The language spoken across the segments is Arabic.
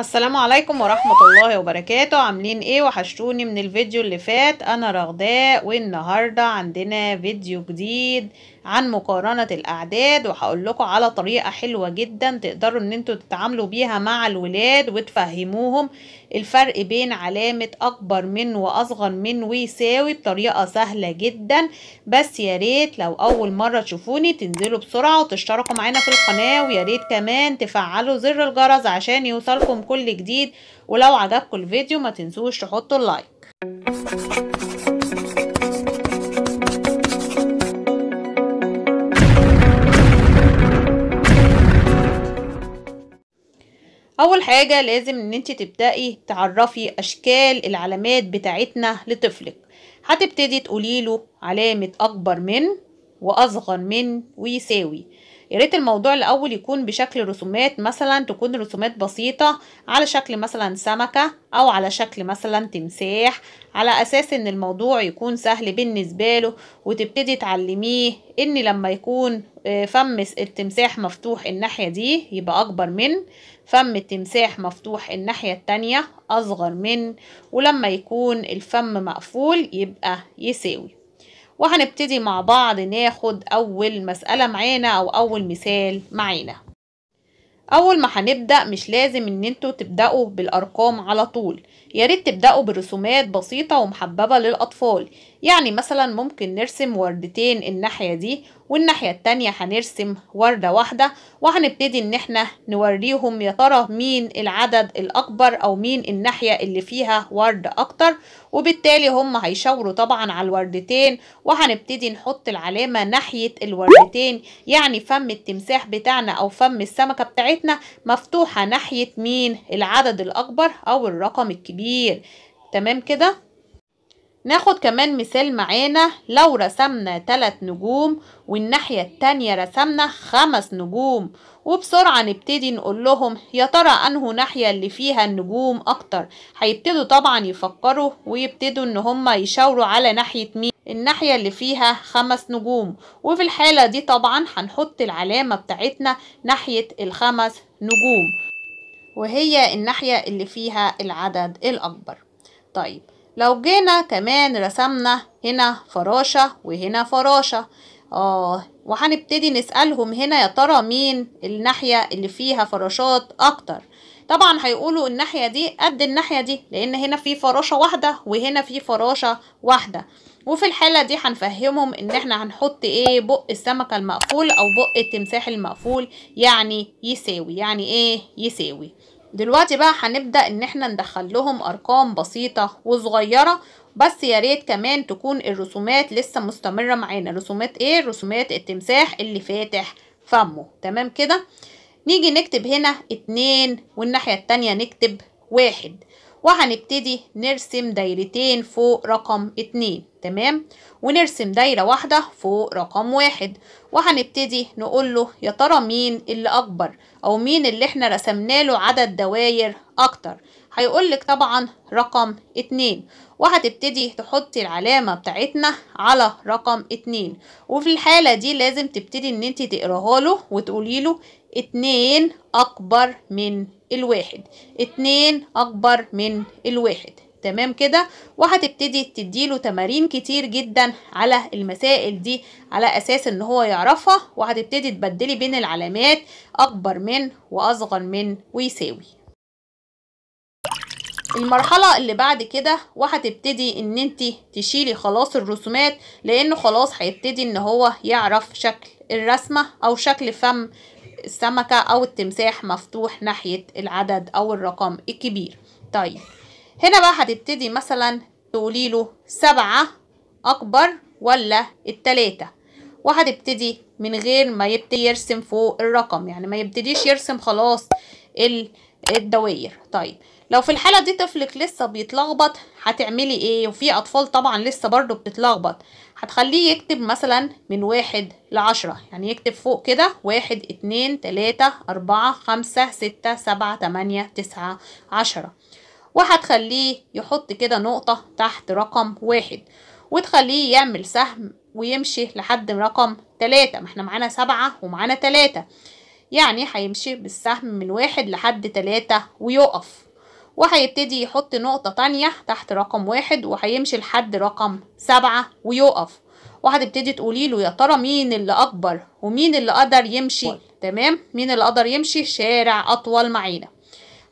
السلام عليكم ورحمة الله وبركاته عاملين ايه وحشتوني من الفيديو اللي فات انا رغداء والنهاردة عندنا فيديو جديد عن مقارنة الاعداد وحقول لكم على طريقة حلوة جدا تقدروا ان انتوا تتعاملوا بيها مع الولاد وتفهموهم الفرق بين علامة اكبر من واصغر من ويساوي بطريقة سهلة جدا بس يا ريت لو اول مرة تشوفوني تنزلوا بسرعة وتشتركوا معانا في القناة ويا ريت كمان تفعلوا زر الجرس عشان يوصلكم كل جديد ولو عجبكم الفيديو ما تنسوش تحطوا اللايك اول حاجه لازم ان انت تبداي تعرفي اشكال العلامات بتاعتنا لطفلك هتبتدي تقولي له علامه اكبر من واصغر من ويساوي يا ريت الموضوع الاول يكون بشكل رسومات مثلا تكون رسومات بسيطه على شكل مثلا سمكه او على شكل مثلا تمساح على اساس ان الموضوع يكون سهل بالنسبه له وتبتدي تعلميه ان لما يكون آه، فم التمساح مفتوح الناحيه دي يبقى اكبر من فم التمساح مفتوح الناحيه التانيه اصغر من ولما يكون الفم مقفول يبقى يساوي وهنبتدي مع بعض ناخد أول مسألة معانا أو أول مثال معانا أول ما هنبدأ مش لازم إن انتوا تبدأوا بالأرقام على طول ياريت تبدأوا برسومات بسيطة ومحببة للأطفال يعني مثلا ممكن نرسم وردتين الناحية دي والناحية التانية هنرسم وردة واحدة وهنبتدي ان احنا نوريهم يا ترى مين العدد الاكبر او مين الناحية اللي فيها ورد اكتر وبالتالي هم هيشاوروا طبعا على الوردتين وهنبتدي نحط العلامة ناحية الوردتين يعني فم التمساح بتاعنا او فم السمكة بتاعتنا مفتوحة ناحية مين العدد الاكبر او الرقم الكبير تمام كده ناخد كمان مثال معانا لو رسمنا تلات نجوم والناحية التانية رسمنا خمس نجوم وبسرعة نبتدي نقول لهم يا ترى أنه ناحية اللي فيها النجوم أكتر هيبتدوا طبعا يفكروا ويبتدوا إن هما يشاوروا على ناحية مين الناحية اللي فيها خمس نجوم وفي الحالة دي طبعا هنحط العلامة بتاعتنا ناحية الخمس نجوم وهي الناحية اللي فيها العدد الأكبر طيب لو جينا كمان رسمنا هنا فراشة وهنا فراشة آه وهنبتدي نسألهم هنا يا ترى مين الناحية اللي فيها فراشات أكتر طبعا هيقولوا الناحية دي قد الناحية دي لأن هنا في فراشة واحدة وهنا في فراشة واحدة وفي الحالة دي هنفهمهم ان احنا هنحط ايه بق السمكة المقفول او بق التمساح المقفول يعني يساوي يعني ايه يساوي دلوقتي بقى هنبدأ ان احنا ندخل لهم ارقام بسيطة وصغيرة بس يا ريت كمان تكون الرسومات لسه مستمرة معانا رسومات ايه رسومات التمساح اللي فاتح فمه تمام كده نيجي نكتب هنا اتنين والناحية التانية نكتب واحد وهنبتدي نرسم دايرتين فوق رقم اتنين تمام ونرسم دايرة واحدة فوق رقم واحد وهنبتدي نقول له يا ترى مين اللي أكبر أو مين اللي احنا رسمنا له عدد دواير أكتر هيقولك طبعا رقم اتنين وهتبتدي تحطي العلامة بتاعتنا على رقم اتنين وفي الحالة دي لازم تبتدي ان انت تقراها له وتقولي له اتنين أكبر من الواحد اتنين أكبر من الواحد تمام كده وهتبتدي تديله تمارين كتير جدا على المسائل دي على اساس ان هو يعرفها وهتبتدي تبدلي بين العلامات اكبر من واصغر من ويساوي المرحلة اللي بعد كده وهتبتدي ان انت تشيلي خلاص الرسومات لانه خلاص هيبتدي ان هو يعرف شكل الرسمة او شكل فم السمكة أو التمساح مفتوح ناحية العدد أو الرقم الكبير طيب هنا بقى هتبتدي مثلا تقولي له سبعة أكبر ولا التلاتة وهتبتدي من غير ما يبتدي يرسم فوق الرقم يعني ما يبتديش يرسم خلاص الدوائر طيب لو في الحالة دي طفلك لسه بيتلخبط هتعملي ايه وفي اطفال طبعا لسه برضو بتتلخبط هتخليه يكتب مثلا من واحد لعشرة يعني يكتب فوق كده واحد اتنين تلاتة أربعة خمسة ستة سبعة تمانية تسعة عشرة وهتخليه يحط كده نقطة تحت رقم واحد وتخليه يعمل سهم ويمشي لحد رقم تلاتة ما احنا معانا سبعة ومعانا تلاتة يعني هيمشي بالسهم من واحد لحد تلاتة ويقف وهيبتدي يحط نقطة تانية تحت رقم واحد وهيمشي لحد رقم سبعة ويقف وهتبتدي تقولي له يا ترى مين اللي أكبر ومين اللي قدر يمشي طيب. تمام مين اللي قدر يمشي شارع أطول معانا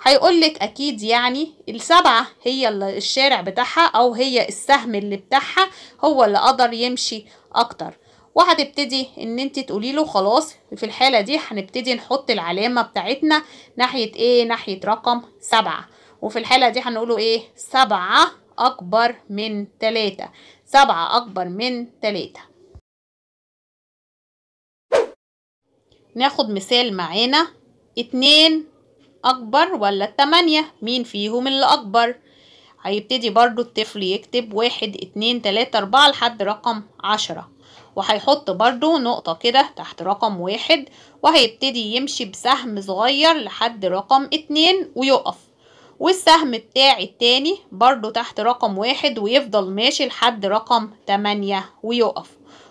هيقول لك اكيد يعني السبعه هي الشارع بتاعها او هي السهم اللي بتاعها هو اللي قدر يمشي اكتر وهتبتدي ان انت تقولي له خلاص في الحاله دي هنبتدي نحط العلامه بتاعتنا ناحيه ايه ناحيه رقم سبعه وفي الحالة دي هنقوله ايه سبعة أكبر من تلاتة سبعة أكبر من تلاتة ناخد مثال معانا اتنين أكبر ولا التمانية مين فيهم اللي أكبر هيبتدي برضو الطفل يكتب واحد اتنين تلاتة أربعة لحد رقم عشرة وهيحط برضو نقطة كده تحت رقم واحد وهيبتدي يمشي بسهم صغير لحد رقم اتنين ويقف والسهم بتاعي التاني برضو تحت رقم واحد ويفضل ماشي لحد رقم تمانية ويقف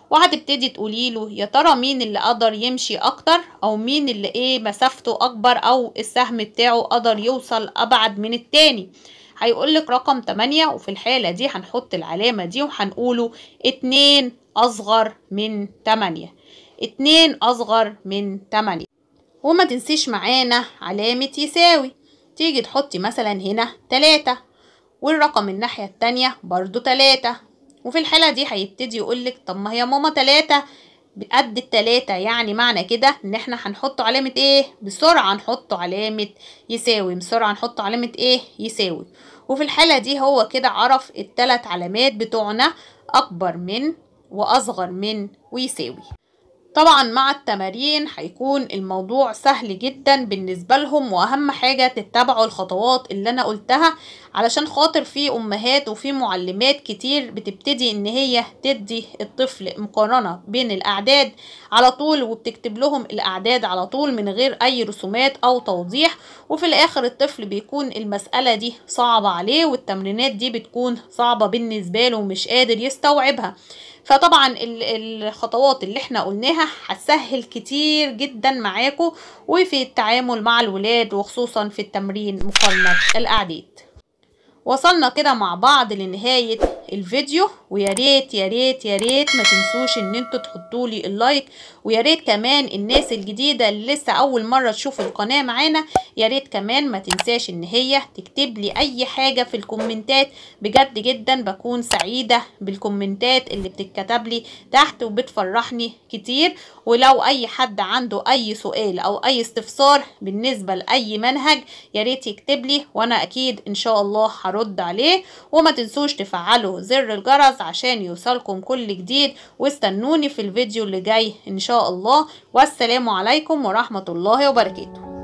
وهتبتدي تقولي له يا ترى مين اللي قدر يمشي اكتر او مين اللي ايه مسافته اكبر او السهم بتاعه قدر يوصل ابعد من التاني هيقولك رقم تمانية وفي الحالة دي هنحط العلامة دي وهنقوله اتنين أصغر من تمانية اتنين أصغر من تمانية وما تنسيش معانا علامة يساوي تيجي تحطي مثلا هنا تلاتة والرقم الناحية التانية برضو تلاتة وفي الحالة دي هيبتدي يقولك طب ما هي ماما تلاتة قد التلاتة يعني معنى كده ان احنا هنحط علامة ايه بسرعة نحط علامة يساوي بسرعة نحط علامة ايه يساوي وفي الحالة دي هو كده عرف التلات علامات بتوعنا اكبر من واصغر من ويساوي طبعا مع التمارين هيكون الموضوع سهل جدا بالنسبة لهم واهم حاجة تتبعوا الخطوات اللي انا قلتها علشان خاطر في امهات وفي معلمات كتير بتبتدي ان هي تدي الطفل مقارنه بين الاعداد على طول وبتكتب لهم الاعداد على طول من غير اي رسومات او توضيح وفي الاخر الطفل بيكون المساله دي صعبه عليه والتمرينات دي بتكون صعبه بالنسبه له ومش قادر يستوعبها فطبعا الخطوات اللي احنا قلناها هتسهل كتير جدا معاكم وفي التعامل مع الولاد وخصوصا في التمرين مقارنه الاعداد وصلنا كده مع بعض لنهاية الفيديو ويا ريت يا ريت يا ريت ما تنسوش ان انتوا تحطوا لي اللايك ويا ريت كمان الناس الجديده اللي لسه اول مره تشوف القناه معانا يا ريت كمان ما تنساش ان هي تكتب لي اي حاجه في الكومنتات بجد جدا بكون سعيده بالكومنتات اللي بتتكتب لي تحت وبتفرحني كتير ولو اي حد عنده اي سؤال او اي استفسار بالنسبه لاي منهج يا ريت يكتب لي وانا اكيد ان شاء الله هرد عليه وما تنسوش تفعلوا زر الجرس عشان يوصلكم كل جديد واستنوني في الفيديو اللي جاي ان شاء الله والسلام عليكم ورحمة الله وبركاته